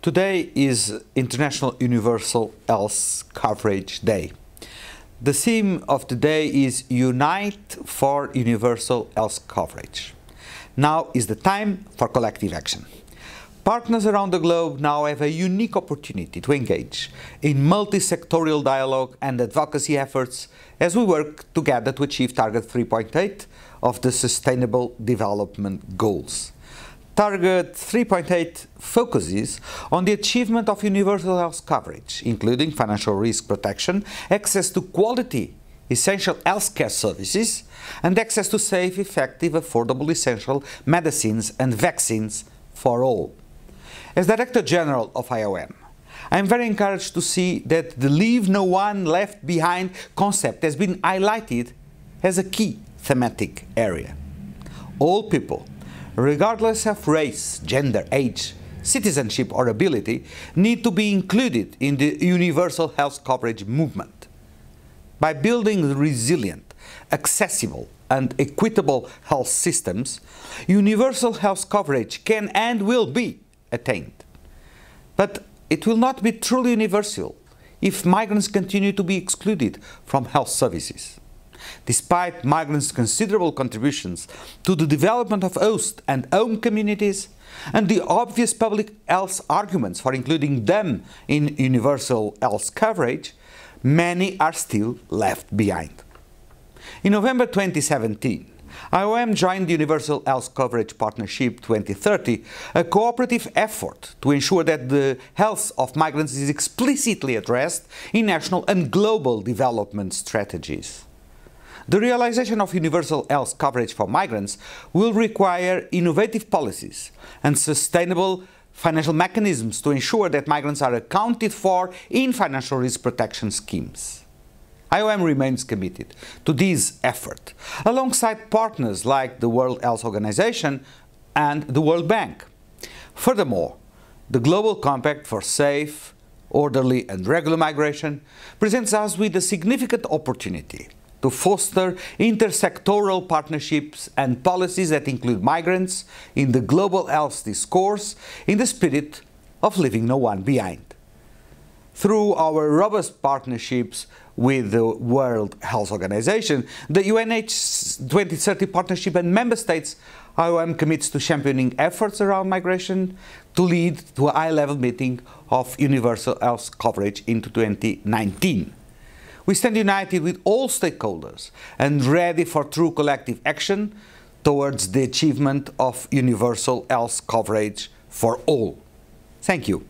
Today is International Universal Health Coverage Day. The theme of the day is Unite for Universal Health Coverage. Now is the time for collective action. Partners around the globe now have a unique opportunity to engage in multi-sectorial dialogue and advocacy efforts as we work together to achieve Target 3.8 of the Sustainable Development Goals. Target 3.8 focuses on the achievement of universal health coverage, including financial risk protection, access to quality essential healthcare services, and access to safe, effective, affordable essential medicines and vaccines for all. As Director General of IOM, I am very encouraged to see that the Leave No One Left Behind concept has been highlighted as a key thematic area. All people regardless of race, gender, age, citizenship or ability, need to be included in the universal health coverage movement. By building resilient, accessible and equitable health systems, universal health coverage can and will be attained. But it will not be truly universal if migrants continue to be excluded from health services. Despite migrants' considerable contributions to the development of host and home communities, and the obvious public health arguments for including them in universal health coverage, many are still left behind. In November 2017, IOM joined the Universal Health Coverage Partnership 2030, a cooperative effort to ensure that the health of migrants is explicitly addressed in national and global development strategies. The realization of universal health coverage for migrants will require innovative policies and sustainable financial mechanisms to ensure that migrants are accounted for in financial risk protection schemes. IOM remains committed to this effort, alongside partners like the World Health Organization and the World Bank. Furthermore, the Global Compact for Safe, Orderly and Regular Migration presents us with a significant opportunity to foster intersectoral partnerships and policies that include migrants in the global health discourse in the spirit of leaving no one behind. Through our robust partnerships with the World Health Organization, the UNH 2030 partnership and member states, IOM commits to championing efforts around migration to lead to a high-level meeting of universal health coverage into 2019. We stand united with all stakeholders and ready for true collective action towards the achievement of universal health coverage for all. Thank you.